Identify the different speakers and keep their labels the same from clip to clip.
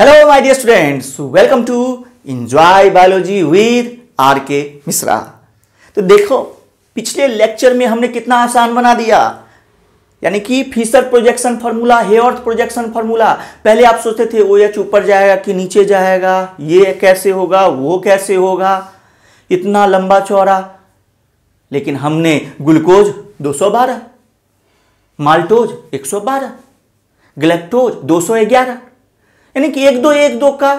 Speaker 1: hello my dear students welcome to enjoy biology with R K Mishra तो देखो पिछले lecture में हमने कितना आसान बना दिया यानी कि Fischer projection formula Haworth projection formula पहले आप सोचते थे ओ एच ऊपर जाएगा कि नीचे जाएगा ये कैसे होगा वो कैसे होगा इतना लंबा चौड़ा लेकिन हमने ग्लूकोज 212 माल्टोज 112 ग्लेक्टोज 211 यानी कि एक दो एक दो का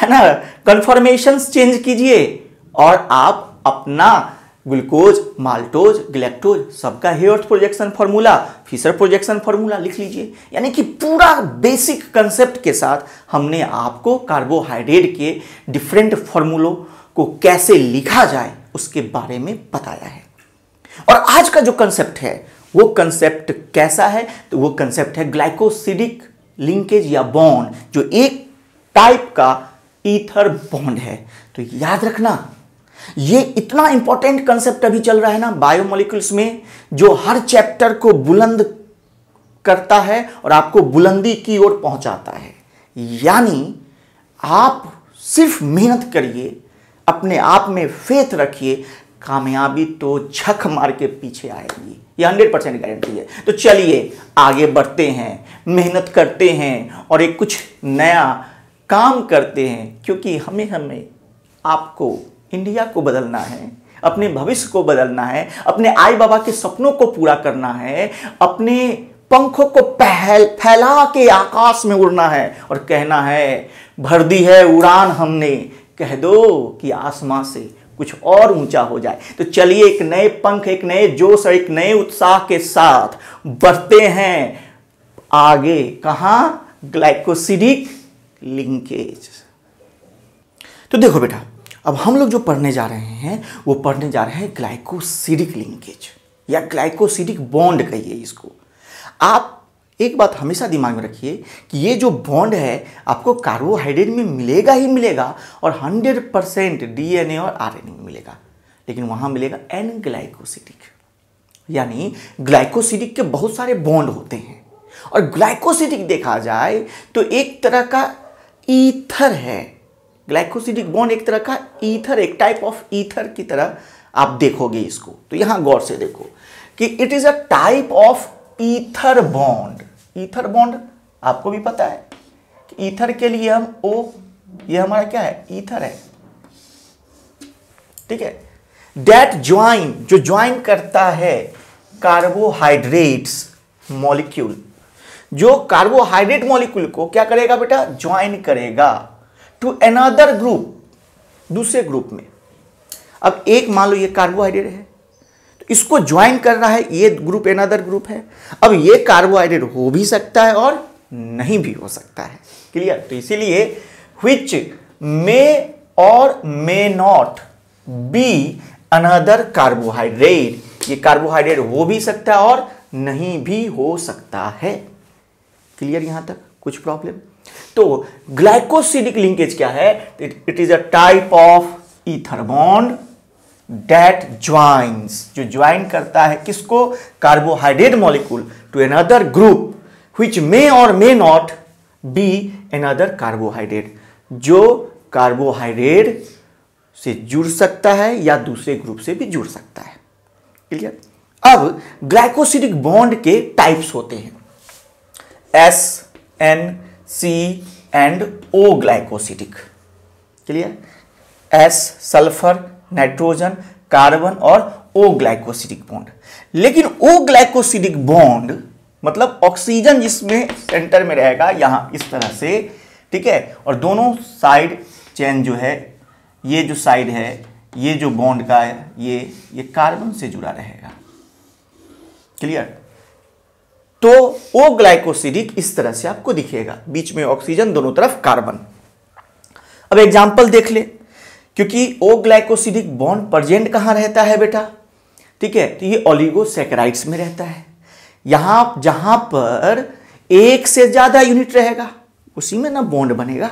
Speaker 1: है ना कन्फर्मेशन चेंज कीजिए और आप अपना ग्लूकोज माल्टोज ग्लेक्टोज सबका Haworth projection formula Fischer projection formula लिख लीजिए यानी कि पूरा बेसिक कंसेप्ट के साथ हमने आपको कार्बोहाइड्रेट के डिफरेंट फॉर्मूलों को कैसे लिखा जाए उसके बारे में बताया है और आज का जो कंसेप्ट है वो कंसेप्ट कैसा है तो वो कंसेप्ट है ग्लाइकोसिडिक लिंकेज या बॉन्ड जो एक टाइप का ईथर बॉन्ड है तो याद रखना ये इतना इंपॉर्टेंट कंसेप्ट अभी चल रहा है ना बायोमोलिकुल्स में जो हर चैप्टर को बुलंद करता है और आपको बुलंदी की ओर पहुंचाता है यानी आप सिर्फ मेहनत करिए अपने आप में फेथ रखिए कामयाबी तो झक मार के पीछे आएगी ये हंड्रेड परसेंट गारंटी है तो चलिए आगे बढ़ते हैं मेहनत करते हैं और एक कुछ नया काम करते हैं क्योंकि हमें हमें आपको इंडिया को बदलना है अपने भविष्य को बदलना है अपने आई बाबा के सपनों को पूरा करना है अपने पंखों को पहल फैला के आकाश में उड़ना है और कहना है भर दी है उड़ान हमने कह दो कि आसमां से कुछ और ऊंचा हो जाए तो चलिए एक नए पंख एक नए जोश और एक नए उत्साह के साथ बढ़ते हैं आगे कहां ग्लाइकोसिडिक लिंकेज तो देखो बेटा अब हम लोग जो पढ़ने जा रहे हैं वो पढ़ने जा रहे हैं ग्लाइकोसिडिक लिंकेज या ग्लाइकोसिडिक बॉन्ड कहिए इसको आप एक बात हमेशा दिमाग में रखिए कि ये जो बॉन्ड है आपको कार्बोहाइड्रेट में मिलेगा ही मिलेगा और 100 परसेंट डी और आर में मिलेगा लेकिन वहाँ मिलेगा एन ग्लाइकोसिडिक यानी ग्लाइकोसिडिक के बहुत सारे बॉन्ड होते हैं और ग्लाइकोसिडिक देखा जाए तो एक तरह का ईथर है ग्लाइकोसिडिक बॉन्ड एक तरह का ईथर एक टाइप ऑफ ईथर की तरह आप देखोगे इसको तो यहाँ गौर से देखो कि it is a type of ether bond ether bond आपको भी पता है कि ईथर के लिए हम ओ ये हमारा क्या है ईथर है ठीक है डेट ज्वाइन जो ज्वाइन करता है कार्बोहाइड्रेट्स मॉलिक्यूल जो कार्बोहाइड्रेट मॉलिक्यूल को क्या करेगा बेटा ज्वाइन करेगा टू एनादर ग्रुप दूसरे ग्रुप में अब एक मान लो ये कार्बोहाइड्रेट है इसको ज्वाइन रहा है ये ग्रुप एनादर ग्रुप है अब ये कार्बोहाइड्रेट हो भी सकता है और नहीं भी हो सकता है क्लियर तो इसीलिए which may or may not be another carbohydrate ये कार्बोहाइड्रेट हो भी सकता है और नहीं भी हो सकता है क्लियर यहां तक कुछ प्रॉब्लम तो ग्लाइकोसिडिक लिंकेज क्या है it is a type of ether bond that joins जो ज्वाइन करता है किसको carbohydrate molecule to another group which may or may not be another carbohydrate जो कार्बोहाइड्रेट से जुड़ सकता है या दूसरे ग्रुप से भी जुड़ सकता है क्लियर अब ग्लाइकोसिडिक बॉन्ड के टाइप्स होते हैं S N C and O glycosidic clear S sulphur nitrogen carbon और ओ ग्लाइकोसिडिक बॉन्ड लेकिन ओ ग्लाइकोसिडिक बॉन्ड मतलब ऑक्सीजन जिसमें सेंटर में रहेगा यहां इस तरह से ठीक है और दोनों साइड चैन जो है ये जो साइड है ये जो बॉन्ड का है ये ये कार्बन से जुड़ा रहेगा क्लियर तो ओ ग्लाइकोसिडिक इस तरह से आपको दिखेगा बीच में ऑक्सीजन दोनों तरफ कार्बन अब एग्जाम्पल देख ले क्योंकि ओ ग्लाइकोसिडिक बॉन्ड प्रजेंट कहाँ रहता है बेटा ठीक है तो ये ओलिगोसेक्राइड्स में रहता है यहां जहां पर एक से ज्यादा यूनिट रहेगा उसी में ना बॉन्ड बनेगा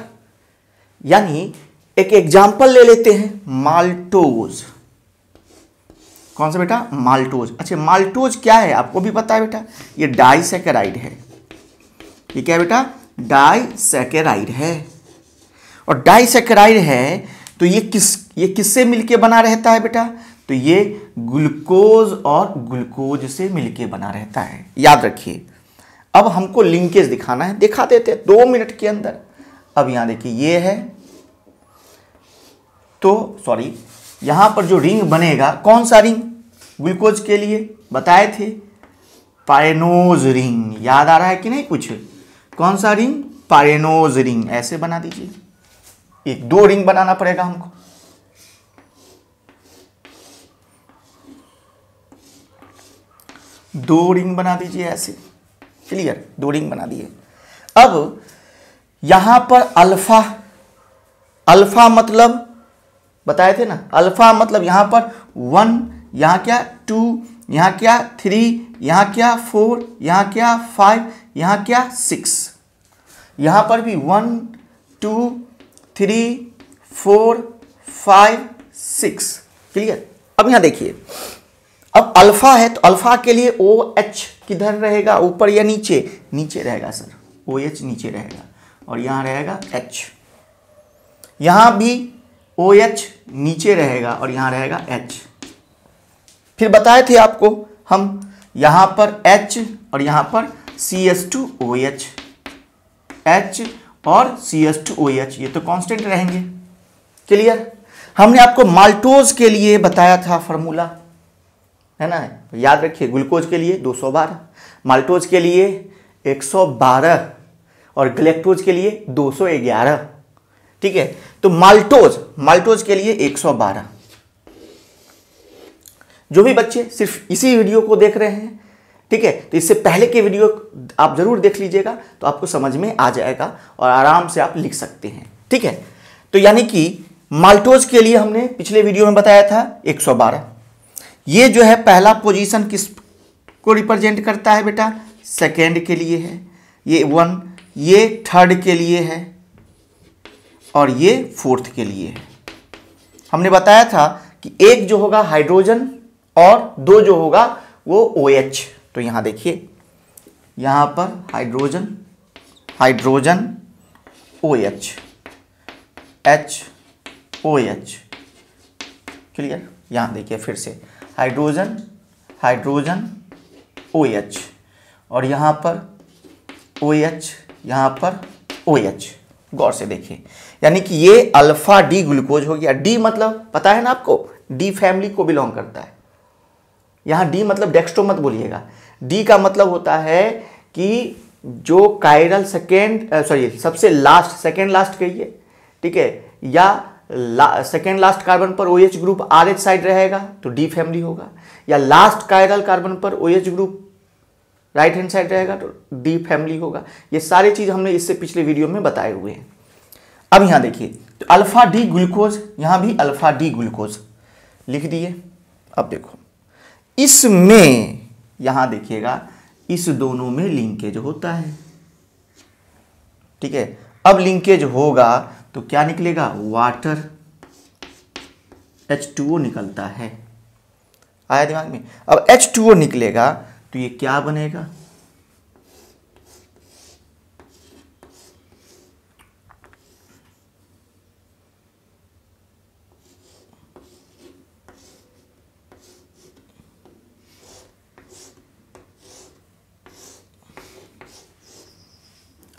Speaker 1: यानी एक एग्जाम्पल ले लेते हैं माल्टोज कौन सा बेटा माल्टोज अच्छा माल्टोज क्या है आपको भी पता है बेटा ये डाइसेकेराइड है ये क्या है बेटा डाइसेकेराइड है और डाइसेकेराइड है तो ये किस ये किससे मिलके बना रहता है बेटा तो ये ग्लूकोज और ग्लूकोज से मिलके बना रहता है याद रखिए अब हमको लिंकेज दिखाना है दिखा देते हैं दो मिनट के अंदर अब यहां देखिए ये है तो सॉरी यहां पर जो रिंग बनेगा कौन सा रिंग ग्लूकोज के लिए बताए थे पायनोज रिंग याद आ रहा है कि नहीं कुछ कौन सा रिंग पायनोज रिंग ऐसे बना दीजिए एक दो रिंग बनाना पड़ेगा हमको दो रिंग बना दीजिए ऐसे क्लियर दो रिंग बना दिए अब यहां पर अल्फा अल्फा मतलब बताए थे ना अल्फा मतलब यहां पर वन यहां क्या टू यहां क्या थ्री यहां क्या फोर यहां क्या फाइव यहां क्या सिक्स यहां पर भी one two three four five six clear अब यहां देखिए अब अल्फा है तो अल्फा के लिए ओ एच किधर रहेगा ऊपर या नीचे नीचे रहेगा सर ओ एच नीचे रहेगा और यहाँ रहेगा एच यहाँ भी ओ एच नीचे रहेगा और यहाँ रहेगा एच फिर बताए थे आपको हम यहाँ पर एच और यहाँ पर C S two O H H और C S two O H ये तो कांस्टेंट रहेंगे क्लियर हमने आपको माल्टोज के लिए बताया था फार्मूला है ना याद रखिए ग्लूकोज के लिए 212 माल्टोज के लिए 112 और ग्लेक्टोज के लिए 211 ठीक है तो माल्टोज माल्टोज के लिए 112 जो भी बच्चे सिर्फ इसी वीडियो को देख रहे हैं ठीक है तो इससे पहले के वीडियो आप ज़रूर देख लीजिएगा तो आपको समझ में आ जाएगा और आराम से आप लिख सकते हैं ठीक है तो यानी कि माल्टोज के लिए हमने पिछले वीडियो में बताया था 112 ये जो है पहला पोजीशन किस को रिप्रेजेंट करता है बेटा सेकेंड के लिए है ये वन ये थर्ड के लिए है और ये फोर्थ के लिए है हमने बताया था कि एक जो होगा हाइड्रोजन और दो जो होगा वो ओ OH, तो यहाँ देखिए यहाँ पर hydrogen hydrogen O H H O H clear यहाँ देखिए फिर से हाइड्रोजन हाइड्रोजन ओ एच और यहाँ पर ओ एच यहाँ पर ओ एच गौर से देखिए यानी कि ये अल्फ़ा डी ग्लूकोज हो गया डी मतलब पता है ना आपको डी फैमिली को बिलोंग करता है यहाँ डी मतलब डेक्स्ट्रो मत बोलिएगा डी का मतलब होता है कि जो कायरल सेकेंड सॉरी सबसे लास्ट सेकेंड लास्ट कहिए ठीक है या ला, सेकेंड लास्ट कार्बन पर O H group R H side रहेगा तो डी फैमिली होगा या लास्ट कायरल कार्बन पर O H group right hand side रहेगा तो डी फैमिली होगा ये सारी चीज़ हमने इससे पिछले वीडियो में बताए हुए हैं अब यहाँ देखिए तो अल्फ़ा डी ग्लूकोज यहाँ भी अल्फ़ा डी ग्लूकोज लिख दिए अब देखो इसमें यहां देखिएगा इस दोनों में लिंकेज होता है ठीक है अब लिंकेज होगा तो क्या निकलेगा वाटर H2O निकलता है आया दिमाग में अब H2O निकलेगा तो ये क्या बनेगा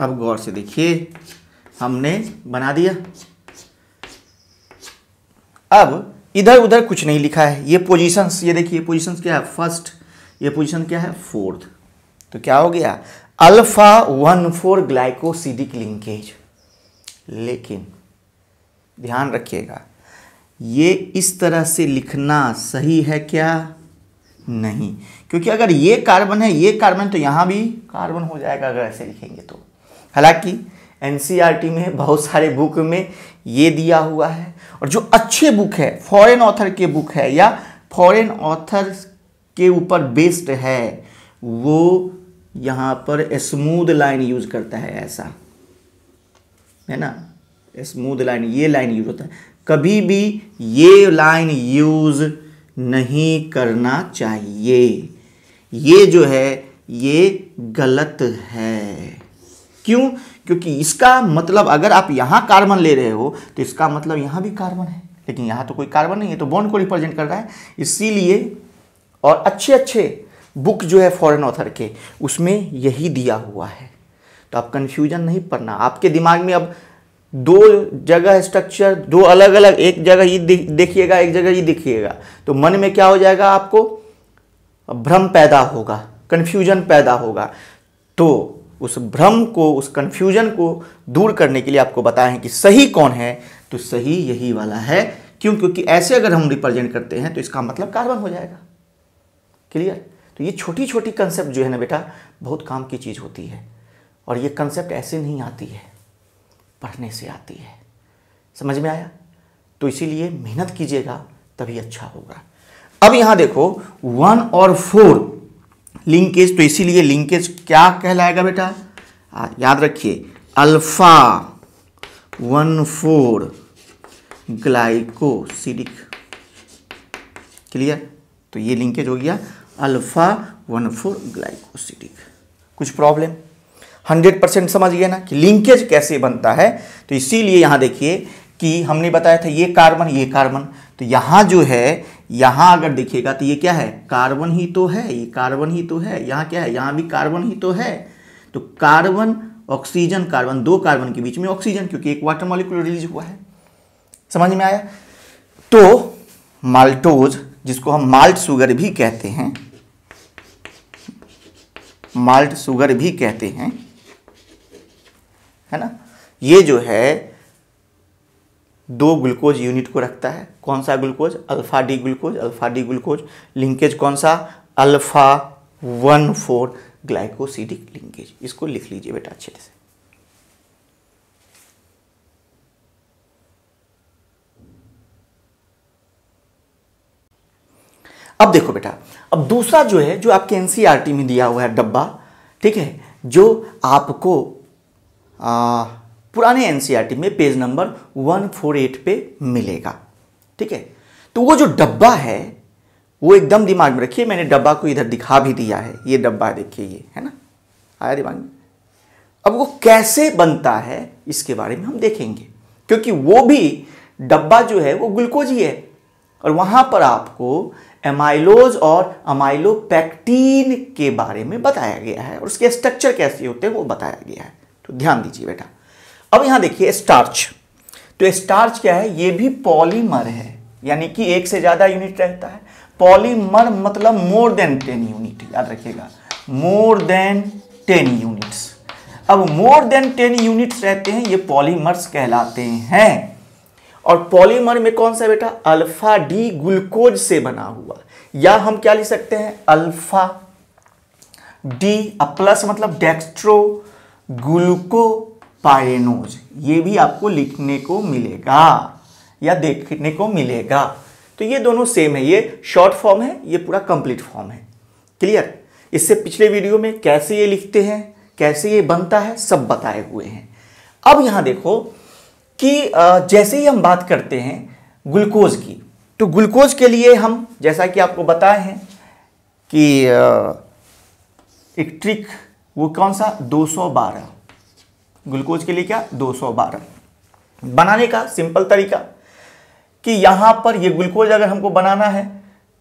Speaker 1: अब गौर से देखिए हमने बना दिया अब इधर उधर कुछ नहीं लिखा है ये पोजीशंस ये देखिए पोजीशंस क्या है फर्स्ट ये पोजीशन क्या है फोर्थ तो क्या हो गया alpha one four glycosidic linkage लेकिन ध्यान रखिएगा ये इस तरह से लिखना सही है क्या नहीं क्योंकि अगर ये कार्बन है ये कार्बन तो यहां भी कार्बन हो जाएगा अगर ऐसे लिखेंगे तो हालांकि एन e में बहुत सारे बुक में ये दिया हुआ है और जो अच्छे बुक है फॉरेन ऑथर के बुक है या फॉरेन ऑथर के ऊपर बेस्ड है वो यहाँ पर स्मूद लाइन यूज करता है ऐसा है ना स्मूद लाइन ये लाइन यूज होता है कभी भी ये लाइन यूज नहीं करना चाहिए ये जो है ये गलत है क्यों क्योंकि इसका मतलब अगर आप यहाँ कार्बन ले रहे हो तो इसका मतलब यहाँ भी कार्बन है लेकिन यहाँ तो कोई कार्बन नहीं है तो बॉन्ड को रिप्रेजेंट कर रहा है इसीलिए और अच्छे अच्छे बुक जो है फॉरेन ऑथर के उसमें यही दिया हुआ है तो आप कन्फ्यूजन नहीं पड़ना आपके दिमाग में अब दो जगह स्ट्रक्चर दो अलग अलग एक जगह ये देखिएगा एक जगह ये देखिएगा तो मन में क्या हो जाएगा आपको भ्रम पैदा होगा कन्फ्यूजन पैदा होगा तो उस भ्रम को उस कन्फ्यूजन को दूर करने के लिए आपको बताएं कि सही कौन है तो सही यही वाला है क्यों क्योंकि ऐसे अगर हम रिप्रेजेंट करते हैं तो इसका मतलब कार्बन हो जाएगा क्लियर तो ये छोटी छोटी कंसेप्ट जो है ना बेटा बहुत काम की चीज़ होती है और ये कंसेप्ट ऐसे नहीं आती है पढ़ने से आती है समझ में आया तो इसीलिए मेहनत कीजिएगा तभी अच्छा होगा अब यहां देखो वन और फोर लिंकेज तो इसीलिए लिंकेज क्या कहलाएगा बेटा याद रखिए alpha one four glycosidic clear तो ये लिंकेज हो गया अल्फा वन फोर ग्लाइकोसिडिक कुछ प्रॉब्लम हंड्रेड परसेंट समझ गया ना कि लिंकेज कैसे बनता है तो इसीलिए यहां देखिए कि हमने बताया था ये कार्बन ये कार्बन तो यहां जो है यहां अगर देखिएगा तो ये क्या है कार्बन ही तो है ये कार्बन ही तो है यहां क्या है यहां भी कार्बन ही तो है तो कार्बन ऑक्सीजन कार्बन दो कार्बन के बीच में ऑक्सीजन क्योंकि एक वाटर मॉलिक्यूल रिलीज हुआ है समझ में आया तो माल्टोज जिसको हम माल्ट सुगर भी कहते हैं माल्ट सुगर भी कहते हैं है ना ये जो है दो ग्लूकोज यूनिट को रखता है कौन सा glucose alpha D glucose alpha D glucose linkage कौन सा alpha one four glycosidic linkage इसको लिख लीजिए बेटा अच्छे से अब देखो बेटा अब दूसरा जो है जो आपके एनसीईआरटी e में दिया हुआ है डब्बा ठीक है जो आपको आ, पुराने एनसीईआरटी e में पेज नंबर 148 पे मिलेगा ठीक है तो वो जो डब्बा है वो एकदम दिमाग में रखिए मैंने डब्बा को इधर दिखा भी दिया है ये डब्बा देखिए ये है ना आया दिमाग में अब वो कैसे बनता है इसके बारे में हम देखेंगे क्योंकि वो भी डब्बा जो है वो ग्लूकोज ही है और वहां पर आपको एमाइलोज और अमाइलोपैक्टीन के बारे में बताया गया है और उसके स्ट्रक्चर कैसे होते हैं वो बताया गया है तो ध्यान दीजिए बेटा अब यहां देखिए स्टार्च तो स्टार्च क्या है ये भी पॉलीमर है यानी कि एक से ज्यादा यूनिट रहता है पॉलीमर मतलब मोर देन टेन यूनिट याद रखिएगा मोर देन टेन यूनिट्स अब मोर देन टेन यूनिट्स रहते हैं ये पॉलीमर्स कहलाते हैं और पॉलीमर में कौन सा बेटा अल्फा डी ग्लूकोज से बना हुआ या हम क्या लिख सकते हैं अल्फा डी प्लस मतलब डेक्स्ट्रो ग्लूको पायरेनोज ये भी आपको लिखने को मिलेगा या देखने को मिलेगा तो ये दोनों सेम है ये शॉर्ट फॉर्म है ये पूरा कंप्लीट फॉर्म है क्लियर इससे पिछले वीडियो में कैसे ये लिखते हैं कैसे ये बनता है सब बताए हुए हैं अब यहाँ देखो कि जैसे ही हम बात करते हैं ग्लूकोज की तो ग्लूकोज के लिए हम जैसा कि आपको बताए हैं कि एक ट्रिक वो कौन सा 212 ग्लूकोज के लिए क्या 212 बनाने का सिंपल तरीका कि यहाँ पर ये ग्लूकोज अगर हमको बनाना है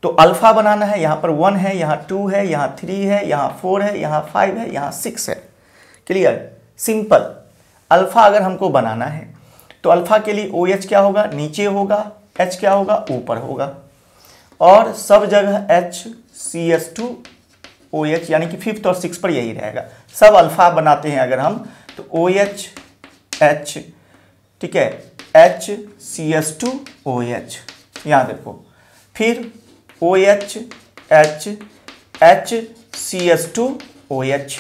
Speaker 1: तो अल्फा बनाना है यहाँ पर वन है यहाँ टू है यहाँ थ्री है यहाँ फोर है यहाँ फाइव है यहाँ सिक्स है क्लियर सिंपल अल्फा अगर हमको बनाना है तो अल्फा के लिए ओ OH क्या होगा नीचे होगा एच क्या होगा ऊपर होगा और सब जगह H C S two O H यानी कि फिफ्थ और सिक्स पर यही रहेगा सब अल्फा बनाते हैं अगर हम तो ओ एच एच ठीक है H C S two O H यहाँ देखो फिर O H H H C S two O H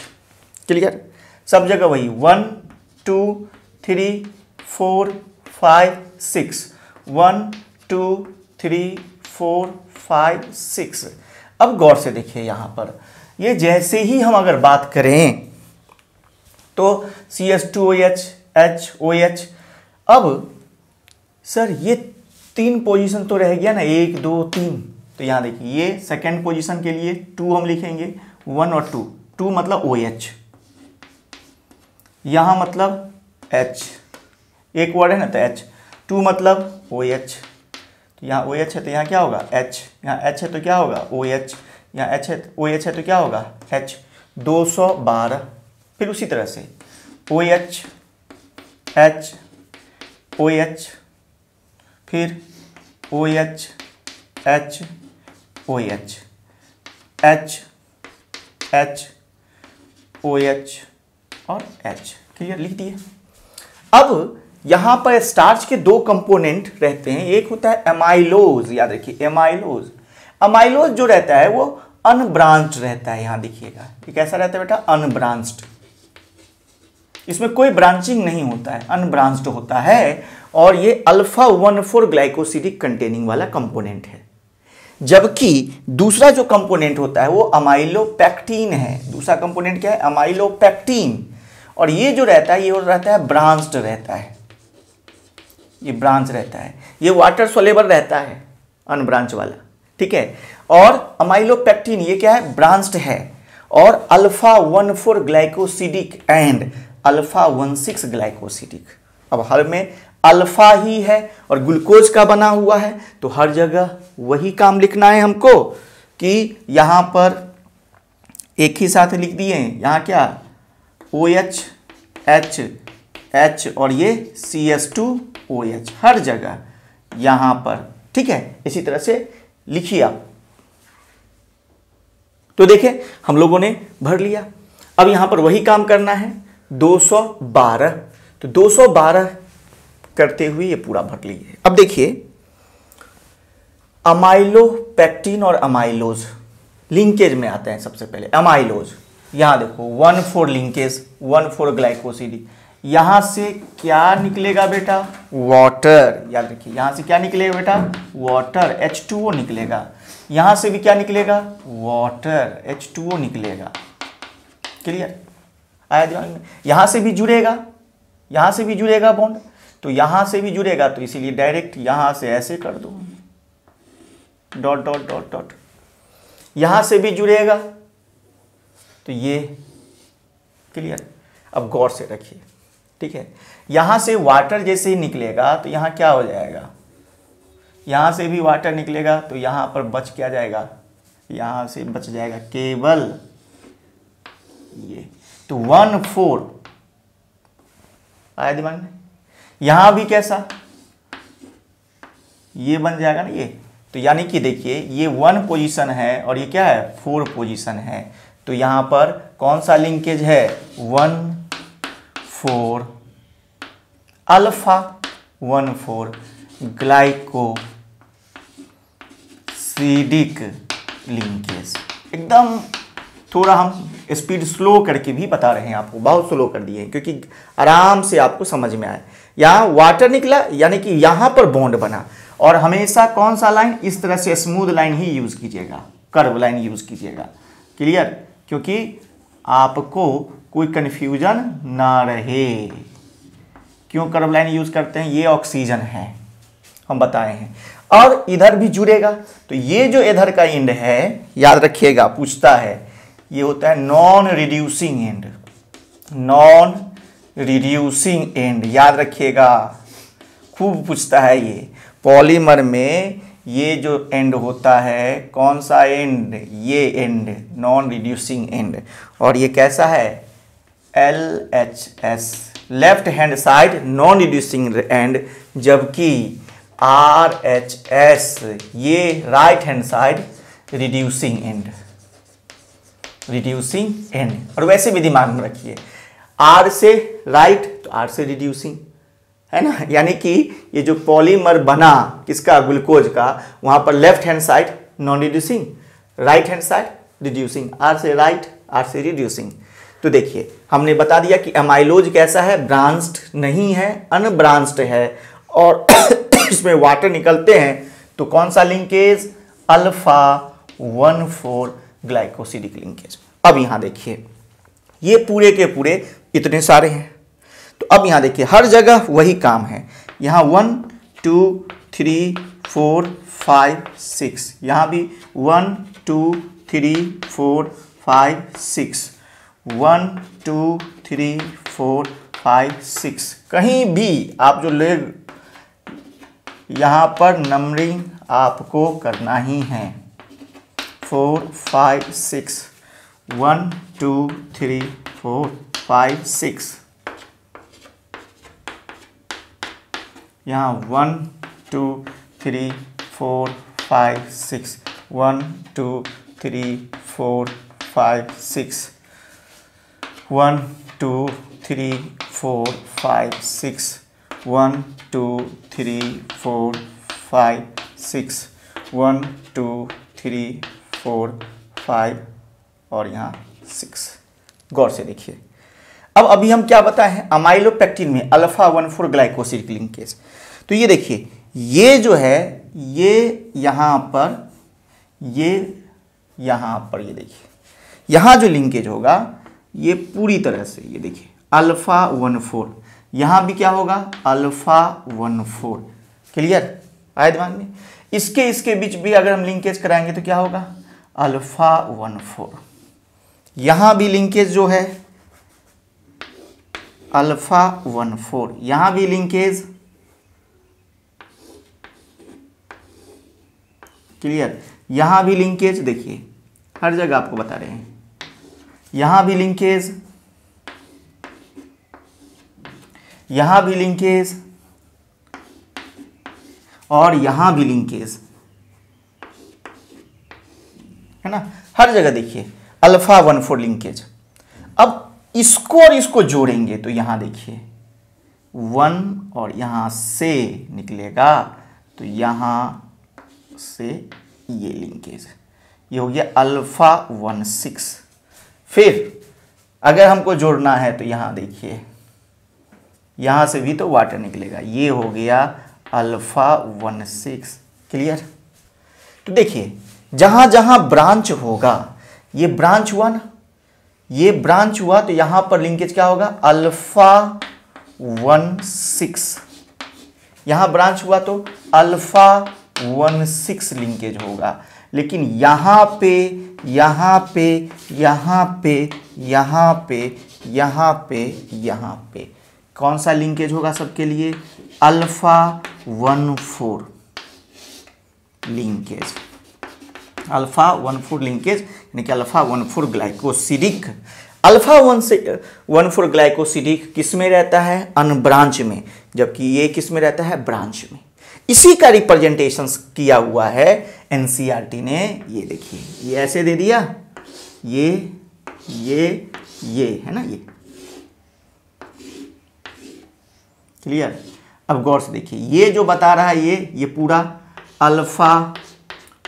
Speaker 1: clear सब जगह वही one two three four five six one two three four five six अब गौर से देखिए यहाँ पर ये जैसे ही हम अगर बात करें तो C S two O H H O H अब सर ये तीन पोजीशन तो रह गया ना एक दो तीन तो यहां देखिए ये सेकंड पोजीशन के लिए टू हम लिखेंगे वन और टू टू मतलब ओ एच यहां मतलब एच एक वर्ड है ना तो एच टू मतलब ओ एच तो यहाँ ओ एच है तो यहाँ क्या होगा एच यहाँ एच है तो क्या होगा ओ एच यहाँ एच है ओ एच है तो क्या होगा एच दो सौ बारह फिर उसी तरह से O H H O H फिर O H H O H H H O H और एच क्लियर लिख दिए अब यहाँ पर स्टार्च के दो कंपोनेंट रहते हैं एक होता है एमाइलोज याद रखिए एमाइलोज एमाइलोज जो रहता है वो अनब्रांच रहता है यहाँ देखिएगा ठीक कैसा रहता है बेटा अनब्रांच्ड इसमें कोई ब्रांचिंग नहीं होता है अनब्रांच्ड होता है और ये alpha one four glycosidic containing वाला कंपोनेंट है जबकि दूसरा जो कंपोनेंट होता है वो अमाइलोपैक्टीन है दूसरा कंपोनेंट क्या है अमाइलोपैक्टीन और ये जो रहता है ये रहता है ब्रांच्ड रहता है ये ब्रांच रहता है ये वाटर सोलेबल रहता है अनब्रांच वाला ठीक है और अमाइलोपैक्टीन ये क्या है ब्रांच्ड है और alpha one four glycosidic and alpha one six glycosidic अब हर में अल्फा ही है और ग्लूकोज का बना हुआ है तो हर जगह वही काम लिखना है हमको कि यहां पर एक ही साथ लिख दिए यहां क्या ओ एच एच एच और ये C S two O H हर जगह यहां पर ठीक है इसी तरह से लिखिए आप तो देखें हम लोगों ने भर लिया अब यहां पर वही काम करना है 212 तो 212 करते हुए ये पूरा भर लीजिए अब देखिए अमाइलोपेक्टिन और अमाइलोज लिंकेज में आते हैं सबसे पहले अमाइलोज यहां देखो one four linkage one four glycosidic यहां से क्या निकलेगा बेटा वाटर याद रखिए यहां से क्या निकलेगा बेटा वाटर H2O निकलेगा यहां से भी क्या निकलेगा वाटर H2O निकलेगा क्लियर आया दिमाग में यहाँ से भी जुड़ेगा यहाँ से भी जुड़ेगा बॉन्ड तो यहाँ से भी जुड़ेगा तो इसीलिए डायरेक्ट यहाँ से ऐसे कर दो डॉट डॉट डॉट डॉट यहाँ से भी जुड़ेगा तो ये क्लियर अब गौर से रखिए ठीक है यहाँ से वाटर जैसे ही निकलेगा तो यहाँ क्या हो जाएगा यहाँ से भी वाटर निकलेगा तो यहाँ पर बच क्या जाएगा यहाँ से बच जाएगा केवल ये वन फोर आया दिमाग में यहां भी कैसा ये बन जाएगा ना ये तो यानी कि देखिए ये वन पोजीशन है और ये क्या है फोर पोजीशन है तो यहां पर कौन सा लिंकेज है one four alpha one four glycosidic linkage एकदम थोड़ा हम स्पीड स्लो करके भी बता रहे हैं आपको बहुत स्लो कर दिए हैं क्योंकि आराम से आपको समझ में आए यहाँ वाटर निकला यानी कि यहाँ पर बॉन्ड बना और हमेशा कौन सा लाइन इस तरह से स्मूथ लाइन ही यूज़ कीजिएगा कर्व लाइन यूज़ कीजिएगा क्लियर क्योंकि आपको कोई कन्फ्यूजन ना रहे क्यों कर्व लाइन यूज़ करते हैं ये ऑक्सीजन है हम बताए हैं और इधर भी जुड़ेगा तो ये जो इधर का इंड है याद रखिएगा पूछता है ये होता है non reducing end non reducing end याद रखिएगा खूब पूछता है ये पॉलीमर में ये जो एंड होता है कौन सा एंड ये एंड नॉन रिड्यूसिंग एंड और ये कैसा है L H S left hand side non reducing end जबकि आर एच एस ये right hand side reducing end reducing end और वैसे भी दिमाग में रखिए आर से राइट तो आर से रिड्यूसिंग है ना यानी कि ये जो पॉलीमर बना किसका ग्लूकोज का वहाँ पर left hand side non reducing right hand side reducing R से राइट आर से रिड्यूसिंग तो देखिए हमने बता दिया कि अमाइलोज कैसा है ब्रांस्ड नहीं है अनब्रांस्ड है और इसमें वाटर निकलते हैं तो कौन सा linkage alpha one four glycosidic linkage अब यहाँ देखिए ये पूरे के पूरे इतने सारे हैं तो अब यहाँ देखिए हर जगह वही काम है यहाँ one two three four five six यहाँ भी one two three four five six one two three four five six कहीं भी आप जो ले यहाँ पर नंबरिंग आपको करना ही है four five six one two three four five six यहाँ one two three four five six one two three four five six one two three four five six one two three four five six one two three four five और यहाँ six गौर से देखिए अब अभी हम क्या बताएं अमाइलोपेक्टिन में alpha one four glycoside linkage तो ये देखिए ये जो है ये यहाँ पर ये यहाँ पर ये देखिए यहाँ जो लिंकेज होगा ये पूरी तरह से ये देखिए अल्फा वन फोर यहाँ भी क्या होगा अल्फा वन फोर क्लियर आए दिमाग में इसके इसके बीच भी अगर हम लिंकेज कराएंगे तो क्या होगा अल्फा वन फोर यहां भी लिंकेज जो है अल्फा वन फोर यहां भी लिंकेज क्लियर यहां भी लिंकेज देखिए हर जगह आपको बता रहे हैं यहां भी लिंकेज यहां भी लिंकेज और यहां भी लिंकेज ना हर जगह देखिए अल्फा वन फोर लिंकेज अब इसको और इसको जोड़ेंगे तो यहां देखिए वन और यहां से निकलेगा तो यहां से ये लिंकेज ये हो गया अल्फ़ा वन सिक्स फिर अगर हमको जोड़ना है तो यहां देखिए यहां से भी तो वाटर निकलेगा ये हो गया अल्फ़ा वन सिक्स क्लियर तो देखिए जहां जहां ब्रांच होगा ये ब्रांच हुआ ना ये ब्रांच हुआ तो यहां पर लिंकेज क्या होगा अल्फा वन सिक्स यहां ब्रांच हुआ तो अल्फा वन सिक्स लिंकेज होगा लेकिन यहां पे यहां पे यहां पे यहां पे यहां पे यहां पे कौन सा लिंकेज होगा सबके लिए alpha one four linkage alpha one four linkage यानी कि alpha one four glycosidic alpha one से वन फोर ग्लाइकोसिडिक किस में रहता है अनब्रांच में जबकि ये किस में रहता है ब्रांच में इसी का रिप्रेजेंटेशन किया हुआ है एनसीईआरटी e ने ये देखिए ये ऐसे दे दिया ये ये ये है ना ये क्लियर अब गौर से देखिए ये जो बता रहा है ये ये पूरा alpha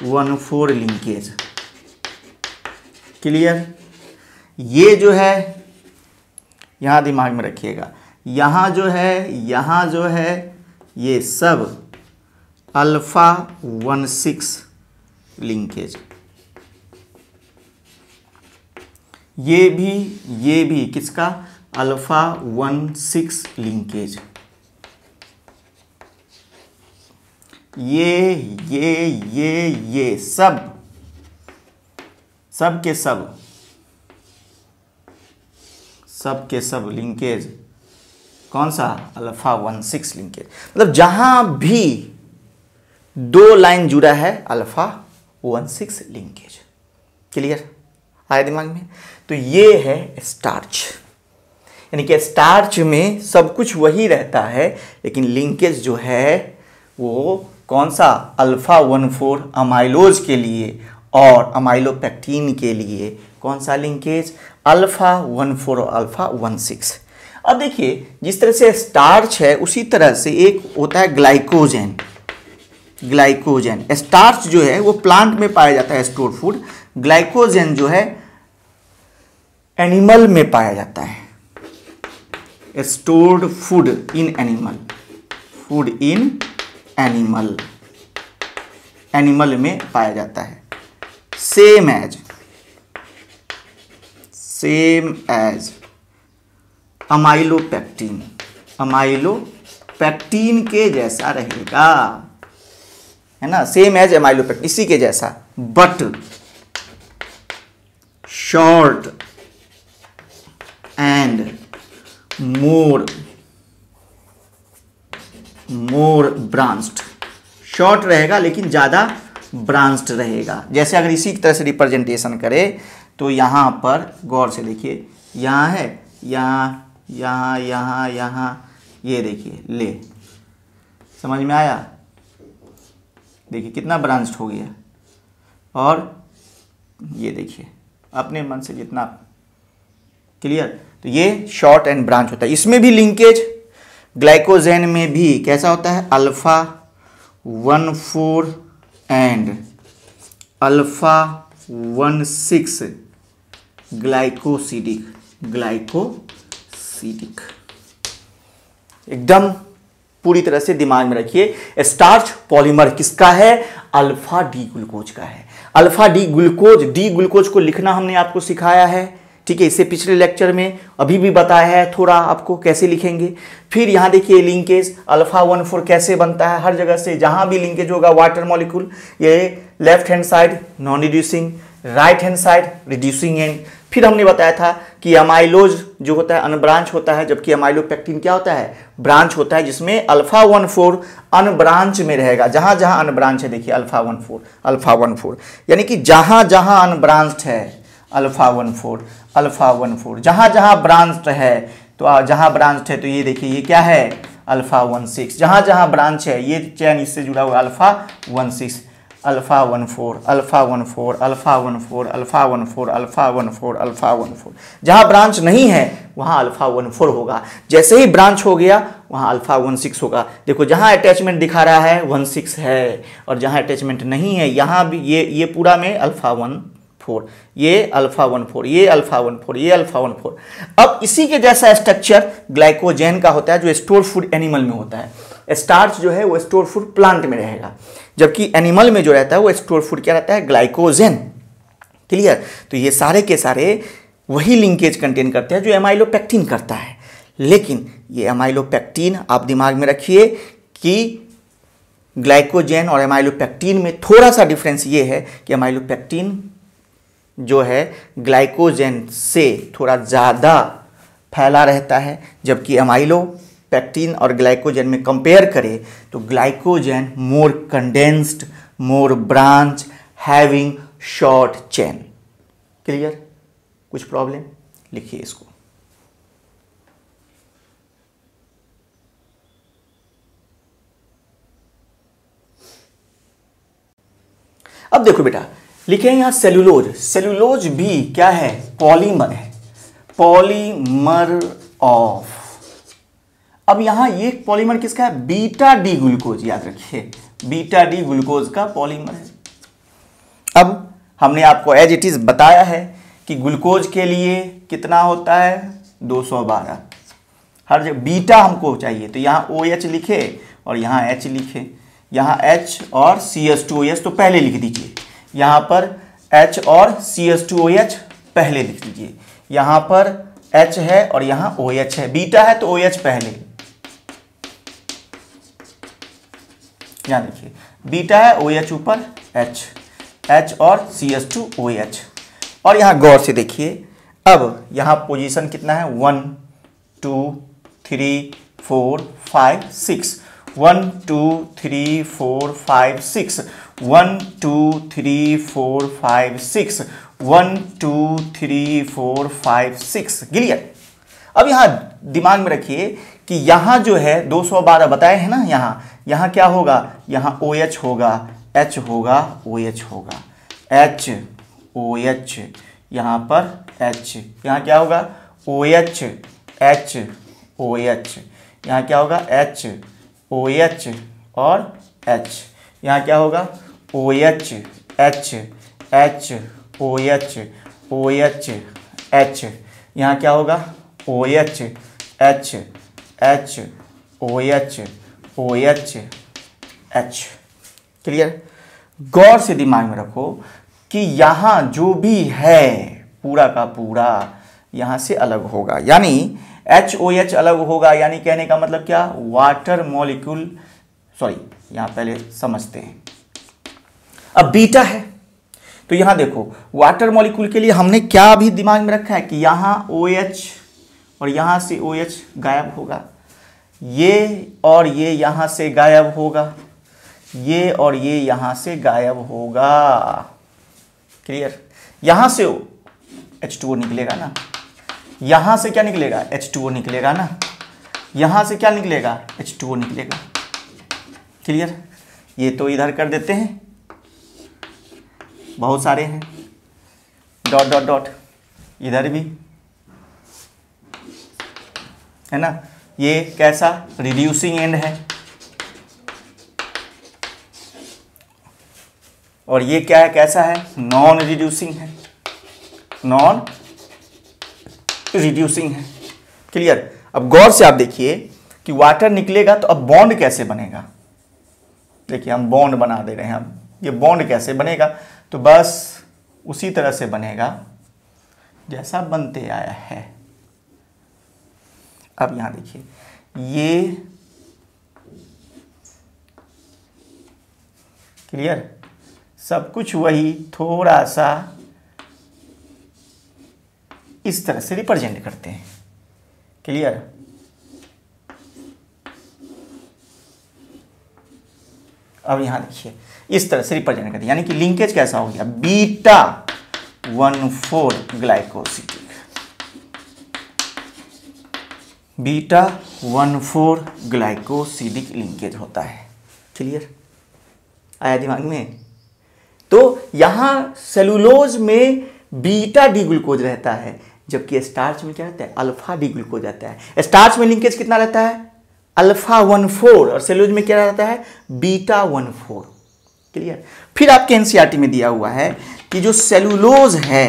Speaker 1: one four linkage clear ये जो है यहां दिमाग में रखिएगा यहां जो है यहां जो है ये सब अल्फा वन सिक्स लिंकेज ये भी ये भी किसका अल्फा वन सिक्स लिंकेज ये ये ये ये सब सब के सब सब के सब लिंकेज कौन सा अल्फा वन सिक्स लिंकेज मतलब जहां भी दो लाइन जुड़ा है alpha one six linkage clear आया दिमाग में तो ये है स्टार्च यानी कि स्टार्च में सब कुछ वही रहता है लेकिन लिंकेज जो है वो कौन सा अल्फ़ा वन फोर अमाइलोज के लिए और अमाइलोपेक्टीन के लिए कौन सा लिंकेज अल्फ़ा वन फोर और अल्फ़ा वन सिक्स अब देखिए जिस तरह से स्टार्च है उसी तरह से एक होता है ग्लाइकोजन ग्लाइकोजन स्टार्च जो है वो प्लांट में पाया जाता है स्टोर फूड ग्लाइकोजन जो है एनिमल में पाया जाता है stored food in animal food in animal animal में पाया जाता है same as same as amylopectin के जैसा रहेगा है ना सेम एज पैक्टीन इसी के जैसा but short and more more branched short रहेगा लेकिन ज़्यादा ब्रांस्ड रहेगा जैसे अगर इसी तरह से रिप्रेजेंटेशन करें तो यहाँ पर गौर से देखिए यहाँ है यहाँ यहाँ यहाँ यहाँ ये देखिए ले समझ में आया देखिए कितना ब्रांस्ड हो गया और ये देखिए अपने मन से जितना क्लियर तो ये शॉर्ट एंड ब्रांच होता है इसमें भी लिंकेज ग्लाइकोजेन में भी कैसा होता है alpha one four and alpha one six glycosidic glycosidic एकदम पूरी तरह से दिमाग में रखिए स्टार्च पॉलीमर किसका है अल्फा डी ग्लूकोज का है alpha D glucose D glucose को लिखना हमने आपको सिखाया है ठीक है इससे पिछले लेक्चर में अभी भी बताया है थोड़ा आपको कैसे लिखेंगे फिर यहाँ देखिए लिंकेज अल्फा वन फोर कैसे बनता है हर जगह से जहाँ भी लिंकेज होगा वाटर मॉलिक्यूल ये left hand side non reducing right hand side reducing end फिर हमने बताया था कि अमाइलोज जो होता है अनब्रांच होता है जबकि अमाइलोपेक्टिन क्या होता है ब्रांच होता है जिसमें अल्फा वन फोर अनब्रांच में रहेगा जहाँ जहाँ अनब्रांच है देखिए alpha one four alpha one four यानी कि जहाँ जहाँ अनब्रांच है alpha one four alpha one four जहाँ जहाँ ब्रांच है तो जहाँ ब्रांच है तो ये देखिए ये क्या है अल्फ़ा वन सिक्स जहाँ जहाँ ब्रांच है ये चैन इससे जुड़ा हुआ alpha one six alpha one four alpha one four alpha one four alpha one four alpha one four alpha one four जहाँ ब्रांच नहीं है वहाँ अल्फ़ा वन फोर होगा जैसे ही ब्रांच हो गया वहाँ अल्फ़ा वन सिक्स होगा देखो जहाँ अटैचमेंट दिखा रहा है वन सिक्स है और जहाँ अटैचमेंट नहीं है यहाँ भी ये ये पूरा में अल्फ़ा वन फोर ये अल्फा वन फोर ये अल्फा वन फोर ये अल्फा वन फोर अब इसी के जैसा स्ट्रक्चर ग्लाइकोजेन का होता है जो स्टोर फूड एनिमल में होता है स्टार्च जो है वो स्टोर फूड प्लांट में रहेगा जबकि एनिमल में जो रहता है वो स्टोर फूड क्या रहता है ग्लाइकोजेन क्लियर तो ये सारे के सारे वही लिंकेज कंटेन करते हैं जो एमाइलोपैक्टिन करता है लेकिन ये एमाइलोपैक्टिन आप दिमाग में रखिए कि ग्लाइकोजेन और एमाइलोपैक्टिन में थोड़ा सा डिफरेंस ये है कि एमाइलोपैक्टिन जो है ग्लाइकोजन से थोड़ा ज़्यादा फैला रहता है जबकि अमाइलो पैक्टीन और ग्लाइकोजन में कंपेयर करें तो glycogen more condensed more branch having short chain clear कुछ प्रॉब्लम लिखिए इसको अब देखो बेटा लिखे हैं यहाँ सेलुलोज सेलुलोज भी क्या है पॉलीमर है पॉलीमर ऑफ अब यहाँ ये पॉलीमर किसका है बीटा डी ग्लूकोज याद रखिए बीटा डी ग्लूकोज का पॉलीमर है अब हमने आपको एज इट इज बताया है कि ग्लूकोज के लिए कितना होता है 212 हर जगह बीटा हमको चाहिए तो यहाँ ओ OH लिखे और यहाँ एच लिखे यहाँ एच और C S two O S तो पहले लिख दीजिए यहां पर H और C S two O H पहले लिख लीजिए यहां पर H है और यहां ओ OH है बीटा है तो ओ OH पहले यहां देखिए बीटा है ओ OH ऊपर H H और C S two O H और यहाँ गौर से देखिए अब यहाँ पोजीशन कितना है one two three four five six one two three four five six one two three four five six one two three four five six clear अब यहाँ दिमाग में रखिए कि यहाँ जो है 212 बताए हैं ना यहाँ यहाँ क्या होगा यहाँ ओ OH होगा एच होगा ओ OH होगा एच ओ एच यहाँ पर एच यहाँ क्या होगा O H H O H यहाँ क्या होगा एच ओ एच और एच यहाँ क्या होगा O H H H O H O H H यहाँ क्या होगा O H H H O H O H H clear गौर से दिमाग में रखो कि यहाँ जो भी है पूरा का पूरा यहाँ से अलग होगा यानी एच ओ एच अलग होगा यानी कहने का मतलब क्या वाटर मॉलिक्यूल सॉरी यहाँ पहले समझते हैं अब बीटा है तो यहां देखो वाटर मॉलिक्यूल के लिए हमने क्या अभी दिमाग में रखा है कि यहां ओ OH और यहां से ओ OH गायब होगा ये और ये यहां से गायब होगा ये और ये यहां से गायब होगा क्लियर यहां से ओ एच टू ओ निकलेगा ना यहां से क्या निकलेगा एच टू ओ निकलेगा ना यहां से क्या निकलेगा एच टू ओ निकलेगा क्लियर ये तो इधर कर देते हैं बहुत सारे हैं डॉट डॉट डॉट इधर भी है ना ये कैसा रिड्यूसिंग एंड है और ये क्या है कैसा है नॉन रिड्यूसिंग है नॉन रिड्यूसिंग है क्लियर अब गौर से आप देखिए कि वाटर निकलेगा तो अब बॉन्ड कैसे बनेगा देखिए हम बॉन्ड बना दे रहे हैं हम ये बॉन्ड कैसे बनेगा तो बस उसी तरह से बनेगा जैसा बनते आया है अब यहां देखिए ये क्लियर सब कुछ वही थोड़ा सा इस तरह से रिप्रेजेंट करते हैं क्लियर अब यहां देखिए इस तरह से रिप्रेजेंट करते हैं यानी कि लिंकेज कैसा हो गया beta one four glycosidic beta one four glycosidic linkage होता है क्लियर आया दिमाग में तो यहां सेलुलोज में बीटा डी ग्लूकोज रहता है जबकि स्टार्च में क्या रहता है अल्फा डी ग्लूकोज रहता है स्टार्च में लिंकेज कितना रहता है अल्फा वन फोर और सेलुलोज में क्या रहता है बीटा वन फोर क्लियर फिर आपके एनसीईआरटी e में दिया हुआ है कि जो सेलुलोज है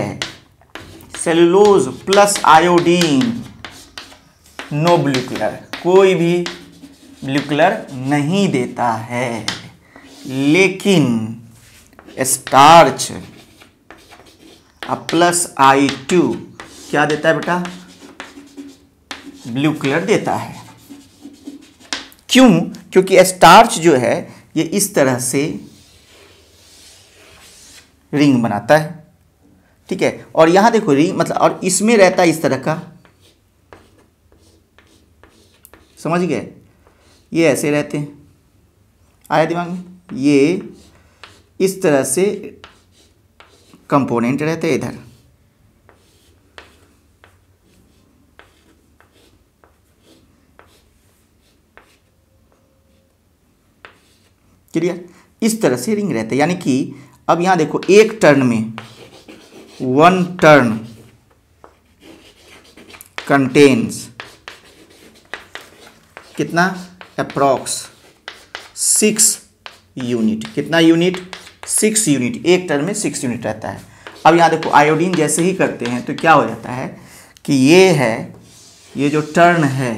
Speaker 1: cellulose plus iodine no blue colour कोई भी ब्लूकुलर नहीं देता है लेकिन स्टार्च प्लस आई टू क्या देता है बेटा ब्लू कलर देता है क्यों क्योंकि स्टार्च जो है ये इस तरह से रिंग बनाता है ठीक है और यहां देखो रिंग मतलब और इसमें रहता है इस तरह का समझ गए ये ऐसे रहते हैं आया दिमाग में ये इस तरह से कंपोनेंट रहते इधर क्लियर इस तरह से रिंग रहते यानी कि अब यहां देखो एक टर्न में वन टर्न कंटेन्स कितना अप्रॉक्स सिक्स यूनिट कितना यूनिट सिक्स यूनिट एक टर्न में सिक्स यूनिट रहता है अब यहां देखो आयोडीन जैसे ही करते हैं तो क्या हो जाता है कि ये है ये जो टर्न है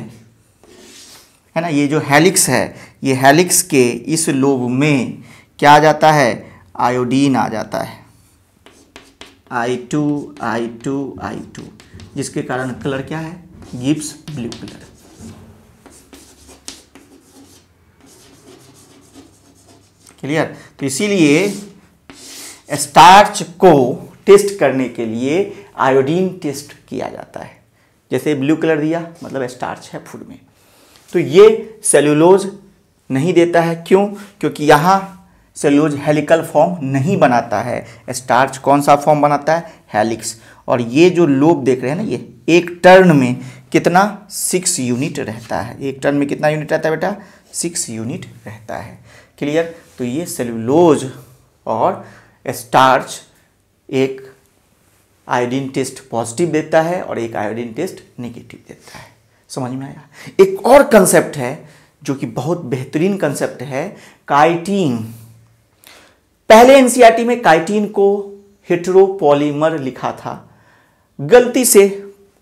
Speaker 1: है ना ये जो हेलिक्स है ये हेलिक्स के इस लोब में क्या आ जाता है आयोडीन आ जाता है I two I two I two जिसके कारण कलर क्या है गिप्स ब्लू कलर क्लियर तो इसीलिए स्टार्च को टेस्ट करने के लिए आयोडीन टेस्ट किया जाता है जैसे ब्लू कलर दिया मतलब स्टार्च है फूड में तो ये सेल्यूलोज नहीं देता है क्यों क्योंकि यहाँ सेल्यूज हेलिकल फॉर्म नहीं बनाता है स्टार्च कौन सा फॉर्म बनाता है हेलिक्स और ये जो लोब देख रहे हैं ना ये एक टर्न में कितना सिक्स यूनिट रहता है एक टर्न में कितना यूनिट रहता है बेटा सिक्स यूनिट रहता है क्लियर तो ये सेल्यूलोज और स्टार्च एक आयोडीन टेस्ट पॉजिटिव देता है और एक आयोडीन टेस्ट नेगेटिव देता है समझ में आया एक और कंसेप्ट है जो कि बहुत बेहतरीन कंसेप्ट है काइटीन पहले एनसीईआरटी में काइटीन को हेट्रोपॉलीमर लिखा था गलती से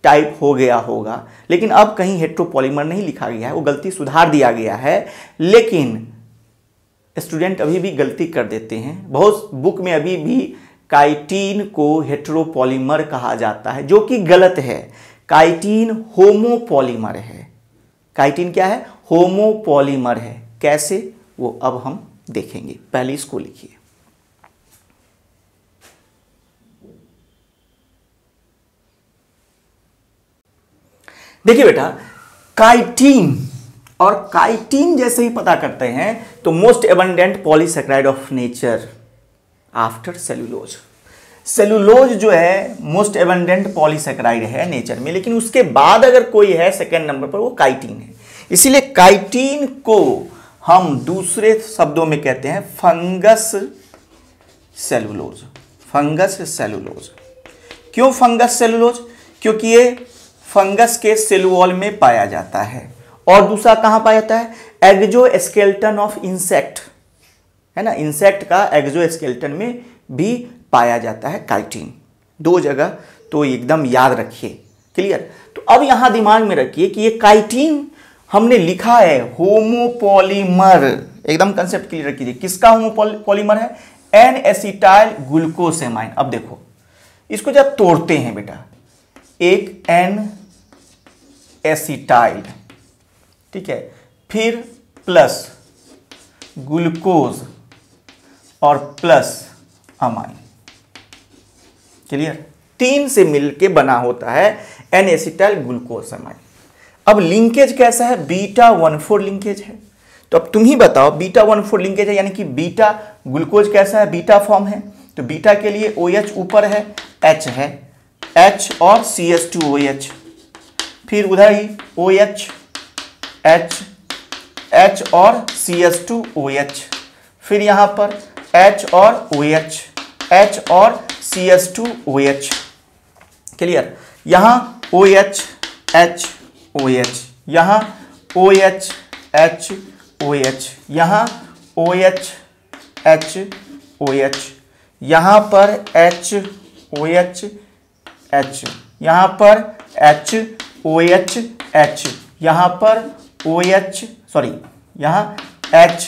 Speaker 1: टाइप हो गया होगा लेकिन अब कहीं हेट्रोपॉलीमर नहीं लिखा गया है वो गलती सुधार दिया गया है लेकिन स्टूडेंट अभी भी गलती कर देते हैं बहुत बुक में अभी भी काइटीन को हेट्रोपॉलीमर कहा जाता है जो कि गलत है काइटीन होमोपॉलीमर है काइटीन क्या है होमोपॉलीमर है कैसे वो अब हम देखेंगे पहले इसको लिखिए देखिए बेटा काइटीन और काइटीन जैसे ही पता करते हैं तो most abundant polysaccharide of nature after cellulose cellulose जो है मोस्ट एबंडेंट पॉलीसेक्राइड है नेचर में लेकिन उसके बाद अगर कोई है सेकेंड नंबर पर वो काइटीन है इसीलिए काइटीन को हम दूसरे शब्दों में कहते हैं फंगस सेलुलोज फंगस सेलुलोज क्यों फंगस सेलुलोज क्योंकि ये फंगस के सेल वॉल में पाया जाता है और दूसरा कहां पाया जाता है एग्जो स्केल्टन ऑफ इंसेक्ट है ना इंसेक्ट का एग्जो स्केल्टन में भी पाया जाता है काइटिन दो जगह तो एकदम याद रखिए क्लियर तो अब यहां दिमाग में रखिए कि ये काइटिन हमने लिखा है होमोपोलीमर एकदम कंसेप्ट क्लियर कीजिए किसका होमोपोलीमर है एन एसिटाइल ग्लूकोसेमाइन अब देखो इसको जब तोड़ते हैं बेटा एक एन एसिटाइड ठीक है फिर प्लस ग्लूकोज और प्लस अमाइन क्लियर तीन से मिलके बना होता है एन एसिटाइल ग्लूकोज अमाइन अब लिंकेज कैसा है बीटा वन फोर लिंकेज है तो अब तुम ही बताओ बीटा वन फोर लिंकेज है यानी कि बीटा ग्लूकोज कैसा है बीटा फॉर्म है तो बीटा के लिए ओ OH ऊपर है एच है एच और C S two O H फिर उधर ही ओ एच एच एच और C S two O H फिर यहाँ पर एच और ओ एच एच और C S two O H clear यहाँ O H H O H यहाँ O H H O H यहाँ O H H O H यहाँ पर एच ओ एच एच यहाँ पर एच ओ एच एच यहां पर ओ एच सॉरी यहां एच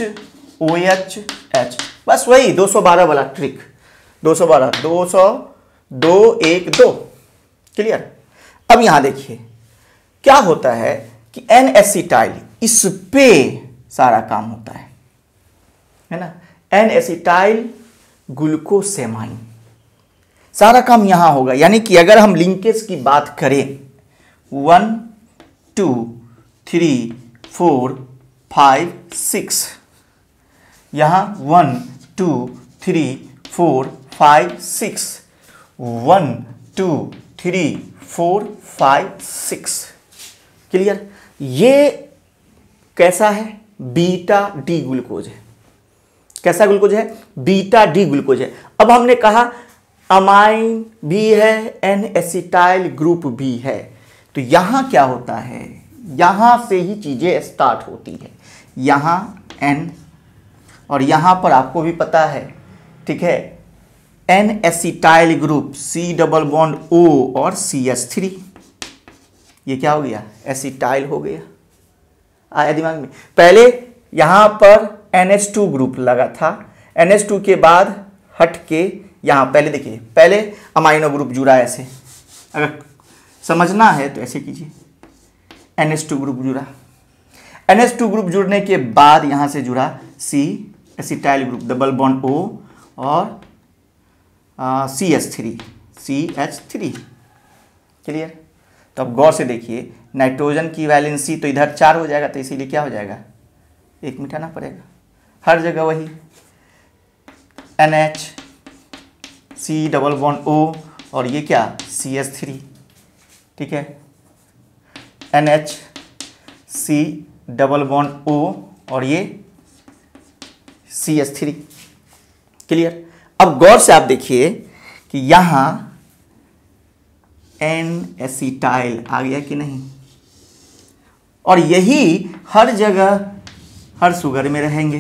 Speaker 1: ओ एच एच बस वही 212 वाला ट्रिक 212 200 दो एक दो क्लियर अब यहां देखिए क्या होता है कि एन एस सी टाइल इस पे सारा काम होता है है ना N acetyl glucosamine सारा काम यहां होगा यानी कि अगर हम लिंकेज की बात करें one two three four five six यहाँ one two three four five six one two three four five six clear ये कैसा है बीटा डी ग्लूकोज है कैसा ग्लूकोज है बीटा डी ग्लूकोज है अब हमने कहा अमाइन भी है एन एसिटाइल ग्रुप भी है तो यहां क्या होता है यहां से ही चीज़ें स्टार्ट होती है यहां एन और यहां पर आपको भी पता है ठीक है N acetyl group C double bond O और सी एस थ्री ये क्या हो गया एसिटाइल हो गया आया दिमाग में पहले यहां पर एन एच टू ग्रुप लगा था एन एच टू के बाद हट के यहां पहले देखिए पहले अमाइनो ग्रुप जुड़ा ऐसे अगर समझना है तो ऐसे कीजिए एन एस टू ग्रुप जुड़ा एन एस टू ग्रुप जुड़ने के बाद यहाँ से जुड़ा C acetyl group double bond O और C H three C H three clear तो अब गौर से देखिए नाइट्रोजन की वैलेंसी तो इधर चार हो जाएगा तो इसीलिए क्या हो जाएगा एक मिटाना पड़ेगा हर जगह वही N H C double one O और ये क्या सी एस थ्री ठीक है N H C double one O और ये सी एस थ्री क्लियर अब गौर से आप देखिए कि यहां एन एसीटाइल आ गया कि नहीं और यही हर जगह हर शुगर में रहेंगे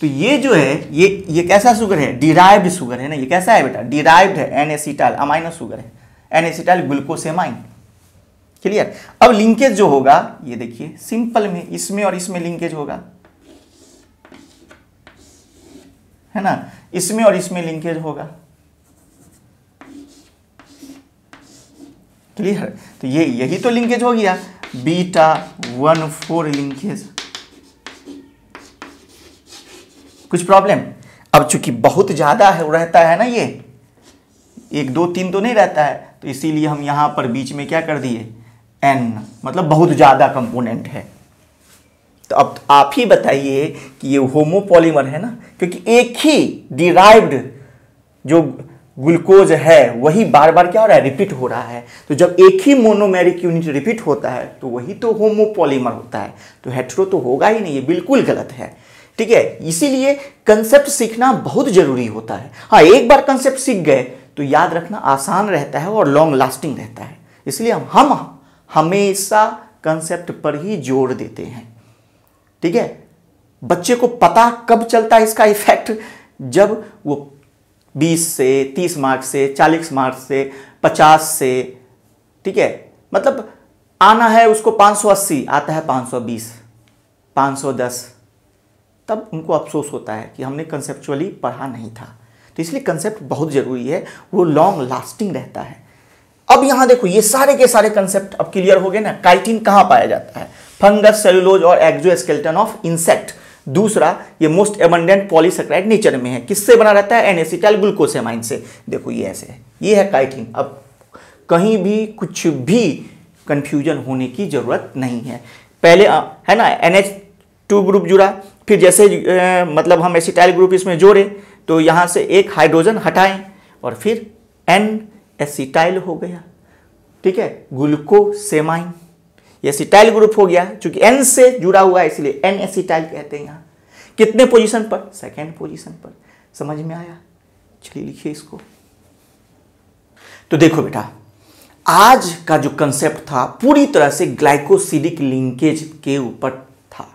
Speaker 1: तो ये जो है ये ये कैसा शुगर है डिराइव्ड शुगर है ना ये कैसा है बेटा डिराइव्ड है एन एसीटाइल अमाइनो शुगर है एनएसिटाइल ग्लूकोसेमाइन क्लियर अब लिंकेज जो होगा ये देखिए सिंपल में इसमें और इसमें लिंकेज होगा है ना इसमें और इसमें लिंकेज होगा क्लियर तो ये यही तो लिंकेज हो गया बीटा वन फोर लिंकेज कुछ प्रॉब्लम अब चूंकि बहुत ज़्यादा है रहता है ना ये एक दो तीन तो नहीं रहता है तो इसीलिए हम यहाँ पर बीच में क्या कर दिए एन मतलब बहुत ज़्यादा कंपोनेंट है तो अब आप ही बताइए कि ये होमोपॉलीमर है ना क्योंकि एक ही डिराइव्ड जो ग्लूकोज है वही बार बार क्या हो रहा है रिपीट हो रहा है तो जब एक ही मोनोमेरिक यूनिट रिपीट होता है तो वही तो होमोपॉलीमर होता है तो हेट्रो तो होगा ही नहीं ये बिल्कुल गलत है ठीक है इसीलिए कंसेप्ट सीखना बहुत जरूरी होता है हाँ एक बार कंसेप्ट सीख गए तो याद रखना आसान रहता है और लॉन्ग लास्टिंग रहता है इसलिए हम हम हमेशा कंसेप्ट पर ही जोर देते हैं ठीक है बच्चे को पता कब चलता है इसका इफेक्ट जब वो 20 से 30 मार्क से 40 मार्क से 50 से ठीक है मतलब आना है उसको 580 आता है 520 510 तब उनको अफसोस होता है कि हमने कंसेप्चुअली पढ़ा नहीं था तो इसलिए कंसेप्ट बहुत ज़रूरी है वो लॉन्ग लास्टिंग रहता है अब यहां देखो ये सारे के सारे कंसेप्ट अब क्लियर हो गए ना काइटिन कहाँ पाया जाता है फंगस सेलुलोज और एक्जोस्केल्टन ऑफ इंसेक्ट दूसरा ये मोस्ट एबंडेंट पॉलीसेक्राइड नेचर में है किससे बना रहता है एनएसिटाइल ग्लूकोसेमाइन से देखो ये ऐसे है ये है काइटिन अब कहीं भी कुछ भी कन्फ्यूजन होने की ज़रूरत नहीं है पहले आ, है ना एनएच टू ग्रुप जुड़ा फिर जैसे ए, मतलब हम एसिटाइल ग्रुप इसमें जोड़े तो यहाँ से एक हाइड्रोजन हटाएं और फिर एन एसिटाइल हो गया ठीक है ग्लूकोसेमाइन ये एसिटाइल ग्रुप हो गया चूंकि एन से जुड़ा हुआ है इसलिए एन एसिटाइल कहते हैं यहाँ कितने पोजीशन पर सेकेंड पोजीशन पर समझ में आया चलिए लिखिए इसको तो देखो बेटा आज का जो कंसेप्ट था पूरी तरह से ग्लाइकोसिडिक लिंकेज के ऊपर था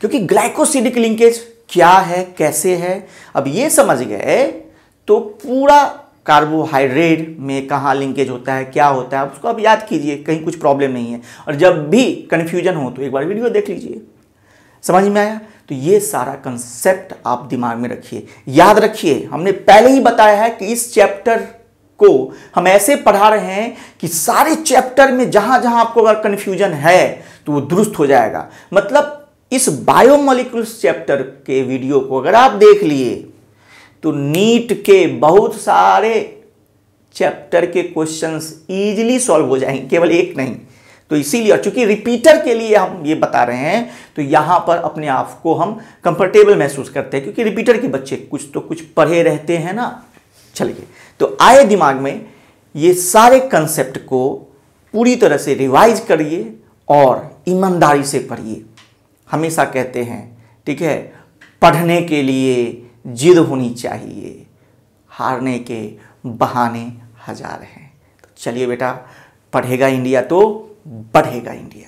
Speaker 1: क्योंकि ग्लाइकोसिडिक लिंकेज क्या है कैसे है अब ये समझ गए तो पूरा कार्बोहाइड्रेट में कहाँ लिंकेज होता है क्या होता है उसको आप याद कीजिए कहीं कुछ प्रॉब्लम नहीं है और जब भी कन्फ्यूजन हो तो एक बार वीडियो देख लीजिए समझ में आया तो ये सारा कंसेप्ट आप दिमाग में रखिए याद रखिए हमने पहले ही बताया है कि इस चैप्टर को हम ऐसे पढ़ा रहे हैं कि सारे चैप्टर में जहां जहां आपको अगर कन्फ्यूजन है तो वो दुरुस्त हो जाएगा मतलब इस बायोमोलिकुल्स चैप्टर के वीडियो को अगर आप देख लिए तो नीट के बहुत सारे चैप्टर के क्वेश्चंस इजीली सॉल्व हो जाएंगे केवल एक नहीं तो इसीलिए और चूंकि रिपीटर के लिए हम ये बता रहे हैं तो यहाँ पर अपने आप को हम कंफर्टेबल महसूस करते हैं क्योंकि रिपीटर के बच्चे कुछ तो कुछ पढ़े रहते हैं ना चलिए तो आए दिमाग में ये सारे कंसेप्ट को पूरी तरह से रिवाइज करिए और ईमानदारी से पढ़िए हमेशा कहते हैं ठीक है पढ़ने के लिए जिद होनी चाहिए हारने के बहाने हजार हैं तो चलिए बेटा पढ़ेगा इंडिया तो बढ़ेगा इंडिया